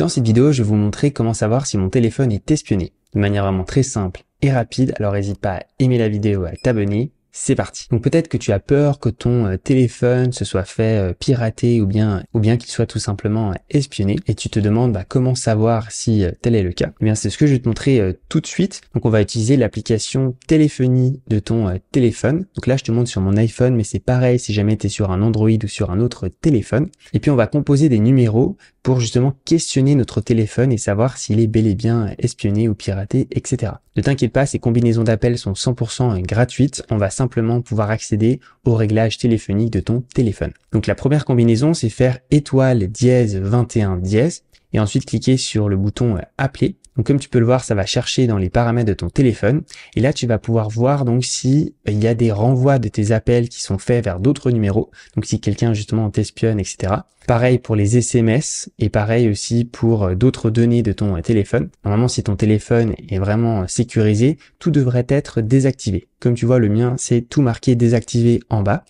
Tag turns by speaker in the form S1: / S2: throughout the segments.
S1: Dans cette vidéo, je vais vous montrer comment savoir si mon téléphone est espionné, de manière vraiment très simple et rapide, alors n'hésite pas à aimer la vidéo, à t'abonner c'est parti. Donc peut-être que tu as peur que ton euh, téléphone se soit fait euh, pirater ou bien ou bien qu'il soit tout simplement euh, espionné et tu te demandes bah, comment savoir si tel est le cas. Eh bien c'est ce que je vais te montrer tout de suite. Donc on va utiliser l'application téléphonie de ton téléphone. Donc là je te montre sur mon iPhone mais c'est pareil si jamais tu es sur un Android ou sur un autre téléphone. Et puis on va composer des numéros pour justement questionner notre téléphone et savoir s'il est bel et bien espionné ou piraté, etc. Ne t'inquiète pas, ces combinaisons d'appels sont 100% gratuites. On va simplement pouvoir accéder au réglage téléphonique de ton téléphone. Donc la première combinaison, c'est faire étoile dièse 21 dièse et ensuite cliquer sur le bouton euh, appeler donc comme tu peux le voir, ça va chercher dans les paramètres de ton téléphone et là tu vas pouvoir voir donc si euh, il y a des renvois de tes appels qui sont faits vers d'autres numéros. Donc si quelqu'un justement t'espionne, etc. Pareil pour les SMS et pareil aussi pour euh, d'autres données de ton euh, téléphone. Normalement, si ton téléphone est vraiment sécurisé, tout devrait être désactivé. Comme tu vois, le mien, c'est tout marqué désactivé en bas.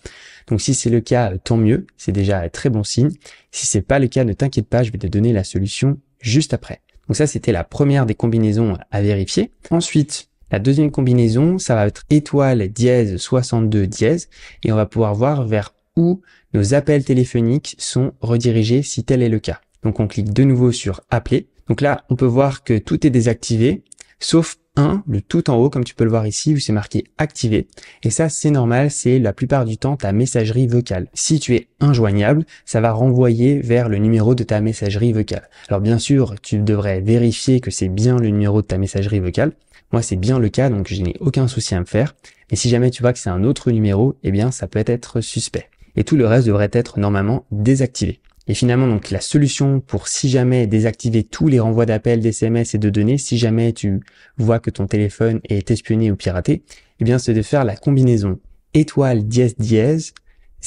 S1: Donc si c'est le cas, tant mieux. C'est déjà un très bon signe. Si ce n'est pas le cas, ne t'inquiète pas, je vais te donner la solution juste après. Donc ça, c'était la première des combinaisons à vérifier. Ensuite, la deuxième combinaison, ça va être étoile dièse 62 dièse et on va pouvoir voir vers où nos appels téléphoniques sont redirigés si tel est le cas. Donc on clique de nouveau sur appeler. Donc là, on peut voir que tout est désactivé sauf un, le tout en haut, comme tu peux le voir ici, où c'est marqué activé. Et ça, c'est normal, c'est la plupart du temps ta messagerie vocale. Si tu es injoignable, ça va renvoyer vers le numéro de ta messagerie vocale. Alors bien sûr, tu devrais vérifier que c'est bien le numéro de ta messagerie vocale. Moi, c'est bien le cas, donc je n'ai aucun souci à me faire. Mais si jamais tu vois que c'est un autre numéro, eh bien, ça peut être suspect. Et tout le reste devrait être normalement désactivé. Et finalement, donc, la solution pour si jamais désactiver tous les renvois d'appels, d'SMS et de données, si jamais tu vois que ton téléphone est espionné ou piraté, eh bien, c'est de faire la combinaison étoile dièse dièse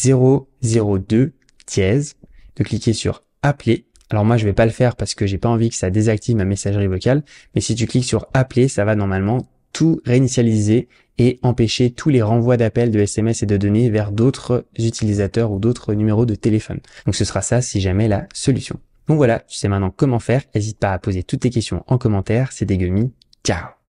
S1: 002 dièse, de cliquer sur appeler. Alors moi, je vais pas le faire parce que j'ai pas envie que ça désactive ma messagerie vocale, mais si tu cliques sur appeler, ça va normalement tout réinitialiser et empêcher tous les renvois d'appels de SMS et de données vers d'autres utilisateurs ou d'autres numéros de téléphone. Donc ce sera ça si jamais la solution. Donc voilà, tu sais maintenant comment faire, n'hésite pas à poser toutes tes questions en commentaire, c'était Gummy, ciao